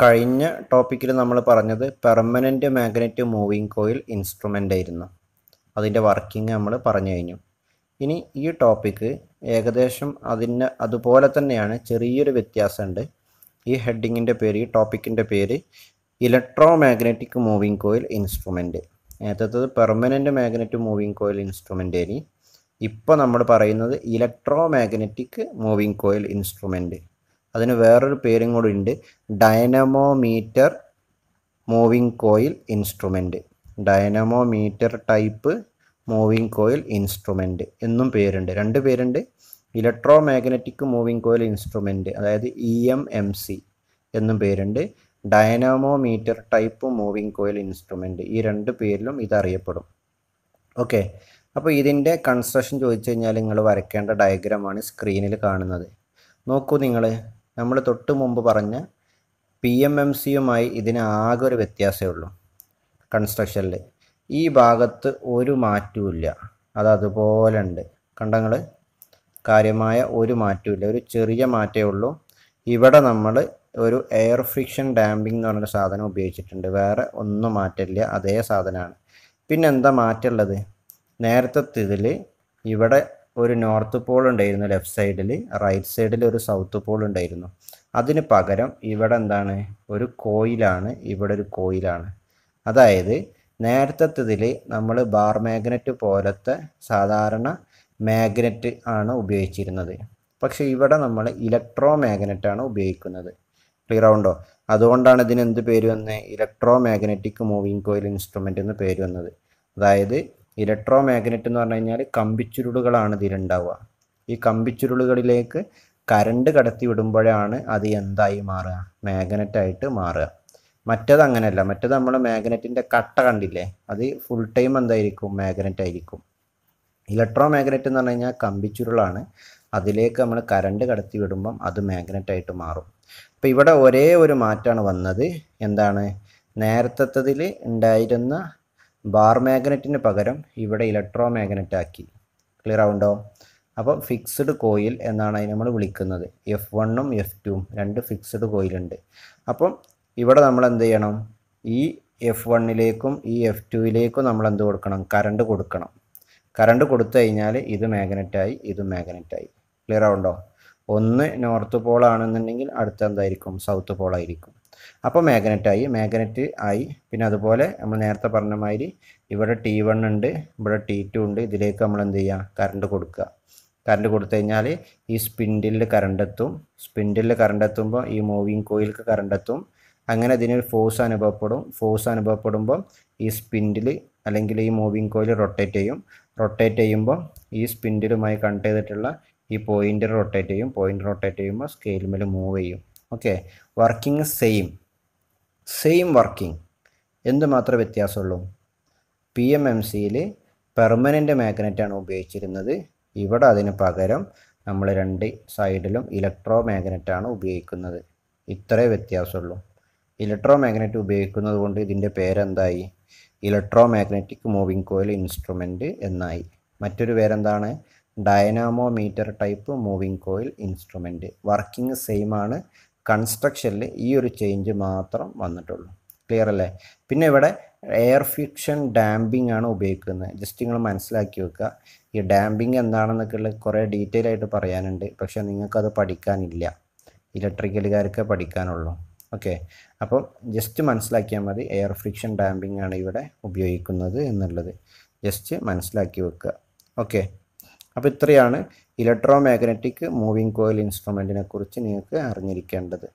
കഴിഞ്ഞ ടോപ്പിക്കിൽ നമ്മൾ പറഞ്ഞത് permanent magnet moving coil instrument ആയിരുന്നു അതിൻ്റെ വർക്കിംഗ് നമ്മൾ പറഞ്ഞു കഴിഞ്ഞു ഇനി ഈ ടോപ്പിക്ക് ഏകദേശം അതിന് അതുപോലെ തന്നെയാണ് ചെറിയൊരു വ്യത്യാസമുണ്ട് ഈ ഹെഡിങ്ങിൻ്റെ പേര് ഈ ടോപ്പിക്കിൻ്റെ പേര് electromagnetic moving coil instrument നേരത്തെ permanent magnet moving coil instrument ആയിരുന്നു ഇപ്പോൾ നമ്മൾ പറയുന്നത് electromagnetic moving coil instrument അതിന് വേറൊരു പേരും കൂടി ഉണ്ട് dynamometer moving coil instrument dynamometer type moving coil instrument എന്നും പേരുണ്ട് രണ്ട് പേരുണ്ട് electromagnetic moving coil instrument അതായത് ഇ എം എം സി എന്നും പേരുണ്ട് dynamometer type moving coil instrument ഈ രണ്ട് പേരിലും ഇതറിയപ്പെടും ഓക്കെ അപ്പോൾ ഇതിൻ്റെ കൺസ്ട്രക്ഷൻ ചോദിച്ചു കഴിഞ്ഞാൽ നിങ്ങൾ വരയ്ക്കേണ്ട ഡയഗ്രാമാണ് സ്ക്രീനിൽ കാണുന്നത് നോക്കൂ നിങ്ങൾ നമ്മൾ തൊട്ട് മുമ്പ് പറഞ്ഞ പി എം എം സിയുമായി ഇതിന് ആകെ ഒരു വ്യത്യാസമേ ഉള്ളൂ കൺസ്ട്രക്ഷനിൽ ഈ ഭാഗത്ത് ഒരു മാറ്റവും അത് അതുപോലെ ഉണ്ട് കണ്ടങ്ങൾ കാര്യമായ ഒരു മാറ്റവും ഒരു ചെറിയ മാറ്റമേ ഉള്ളൂ ഇവിടെ നമ്മൾ ഒരു എയർ ഫ്രിക്ഷൻ ഡാമ്പിംഗ് എന്ന് പറഞ്ഞൊരു സാധനം ഉപയോഗിച്ചിട്ടുണ്ട് വേറെ ഒന്നും മാറ്റില്ല അതേ സാധനമാണ് പിന്നെന്താ എന്താ മാറ്റമുള്ളത് നേരത്തെ ഇതിൽ ഇവിടെ ഒരു നോർത്ത് പോൾ ഉണ്ടായിരുന്നു ലെഫ്റ്റ് സൈഡിൽ റൈറ്റ് സൈഡിൽ ഒരു സൗത്ത് പോൾ ഉണ്ടായിരുന്നു അതിന് പകരം ഇവിടെ എന്താണ് ഒരു കോയിലാണ് ഇവിടെ ഒരു കോയിലാണ് അതായത് നേരത്തെത്തതിൽ നമ്മൾ ബാർ മാഗ്നറ്റ് പോലത്തെ സാധാരണ മാഗ്നറ്റ് ആണ് ഉപയോഗിച്ചിരുന്നത് പക്ഷേ ഇവിടെ നമ്മൾ ഇലക്ട്രോ മാഗ്നറ്റ് ആണ് ഉപയോഗിക്കുന്നത് ക്ലിയർ ആവുണ്ടോ അതുകൊണ്ടാണ് ഇതിന് എന്ത് പേര് വന്നത് electromagnetic moving coil instrument എന്ന് പേര് വന്നത് അതായത് ഇലക്ട്രോ മാഗ്നറ്റ് എന്ന് പറഞ്ഞു കഴിഞ്ഞാൽ കമ്പിച്ചുരുളുകളാണ് ഇതിലുണ്ടാവുക ഈ കമ്പിച്ചുരുളുകളിലേക്ക് കരണ്ട് കടത്തി വിടുമ്പോഴാണ് അത് എന്തായി മാറുക മാഗ്നറ്റായിട്ട് മാറുക മറ്റത് അങ്ങനെയല്ല മറ്റത് നമ്മൾ മാഗ്നറ്റിൻ്റെ കട്ട കണ്ടില്ലേ അത് ഫുൾ ടൈം എന്തായിരിക്കും മാഗ്നറ്റ് ആയിരിക്കും ഇലക്ട്രോ മാഗ്നറ്റ് എന്ന് പറഞ്ഞു കഴിഞ്ഞാൽ കമ്പിച്ചുരുളാണ് അതിലേക്ക് നമ്മൾ കരണ്ട് കടത്തി വിടുമ്പം അത് മാഗ്നറ്റായിട്ട് മാറും അപ്പോൾ ഇവിടെ ഒരേ ഒരു മാറ്റമാണ് വന്നത് എന്താണ് നേരത്തതിൽ ഉണ്ടായിരുന്ന ബാർ മാഗ്നറ്റിന് പകരം ഇവിടെ ഇലക്ട്രോ മാഗ്നറ്റ് ആക്കി ക്ലിയർ ആവുണ്ടോ അപ്പം ഫിക്സ്ഡ് കോയിൽ എന്നാണ് അതിനെ നമ്മൾ വിളിക്കുന്നത് എഫ് വണ്ണും എഫ് ടുവും രണ്ട് ഫിക്സ്ഡ് കോയിലുണ്ട് അപ്പം ഇവിടെ നമ്മൾ എന്ത് ചെയ്യണം ഈ എഫ് വണ്ണിലേക്കും ഈ എഫ് ടുവിലേക്കും നമ്മൾ എന്ത് കൊടുക്കണം കറണ്ട് കൊടുക്കണം കറണ്ട് കൊടുത്തു കഴിഞ്ഞാൽ ഇത് മാഗ്നറ്റായി ഇതും മാഗ്നറ്റായി ക്ലിയർ ആവുണ്ടോ ഒന്ന് നോർത്ത് പോൾ ആണെന്നുണ്ടെങ്കിൽ അടുത്ത എന്തായിരിക്കും സൗത്ത് പോൾ ആയിരിക്കും അപ്പോൾ മാഗ്നറ്റായി മാഗ്നറ്റ് ആയി പിന്നെ അതുപോലെ നമ്മൾ നേരത്തെ പറഞ്ഞ മാതിരി ഇവിടെ ടി വൺ ഉണ്ട് ഇവിടെ ടി ടു ഉണ്ട് ഇതിലേക്ക് നമ്മൾ എന്ത് ചെയ്യുക കറണ്ട് കൊടുക്കുക കറണ്ട് കൊടുത്തു കഴിഞ്ഞാൽ ഈ സ്പിൻഡിലിൽ കറണ്ട് എത്തും സ്പിൻഡിലിൽ കറണ്ട് എത്തുമ്പോൾ ഈ മൂവിങ് കോയിൽക്ക് കറണ്ട് എത്തും അങ്ങനെ ഇതിനൊരു ഫോഴ്സ് അനുഭവപ്പെടും ഫോഴ്സ് അനുഭവപ്പെടുമ്പോൾ ഈ സ്പിൻഡിൽ അല്ലെങ്കിൽ ഈ മൂവിങ് കോയിൽ റൊട്ടേറ്റ് ചെയ്യും റൊട്ടേറ്റ് ചെയ്യുമ്പോൾ ഈ സ്പിൻഡിലുമായി കണക്ട് ചെയ്തിട്ടുള്ള ഈ പോയിൻ്റ് റൊട്ടേറ്റ് ചെയ്യും പോയിൻ്റ് റൊട്ടേറ്റ് ചെയ്യുമ്പോൾ സ്കെയിൽ മേൽ മൂവ് ചെയ്യും okay working same same working എന്ത് വ്യത്യാസമുള്ളൂ പി എം എം സിയിൽ പെർമനൻ്റ് മാഗ്നറ്റാണ് ഉപയോഗിച്ചിരുന്നത് ഇവിടെ അതിന് പകരം നമ്മൾ രണ്ട് സൈഡിലും ഇലക്ട്രോ മാഗ്നറ്റാണ് ഉപയോഗിക്കുന്നത് ഇത്രേ വ്യത്യാസമുള്ളൂ ഇലക്ട്രോ മാഗ്നറ്റ് ഉപയോഗിക്കുന്നത് കൊണ്ട് ഇതിൻ്റെ പേരെന്തായി electromagnetic moving coil instrument എന്നായി മറ്റൊരു പേരെന്താണ് dynamometer type moving coil instrument working same ആണ് കൺസ്ട്രക്ഷനിൽ ഈ ഒരു ചേഞ്ച് മാത്രം വന്നിട്ടുള്ളൂ ക്ലിയർ അല്ലേ പിന്നെ ഇവിടെ എയർ ഫ്രിക്ഷൻ ഡാമ്പിംഗ് ആണ് ഉപയോഗിക്കുന്നത് ജസ്റ്റ് നിങ്ങൾ മനസ്സിലാക്കി വെക്കുക ഈ ഡാമ്പിംഗ് ഉള്ള കുറേ ഡീറ്റെയിൽ ആയിട്ട് പറയാനുണ്ട് പക്ഷേ നിങ്ങൾക്കത് പഠിക്കാനില്ല ഇലക്ട്രിക്കലുകാർക്ക് പഠിക്കാനുള്ളൂ ഓക്കെ അപ്പം ജസ്റ്റ് മനസ്സിലാക്കിയാൽ മതി എയർ ഫ്രിക്ഷൻ ഡാമ്പിംഗ് ആണ് ഇവിടെ ഉപയോഗിക്കുന്നത് എന്നുള്ളത് ജസ്റ്റ് മനസ്സിലാക്കി വെക്കുക ഓക്കെ അപ്പോൾ ഇത്രയാണ് ഇലക്ട്രോ മാഗ്നറ്റിക് മൂവിങ് കോയിൽ ഇൻസ്ട്രുമെൻറ്റിനെ കുറിച്ച് നിങ്ങൾക്ക് അറിഞ്ഞിരിക്കേണ്ടത്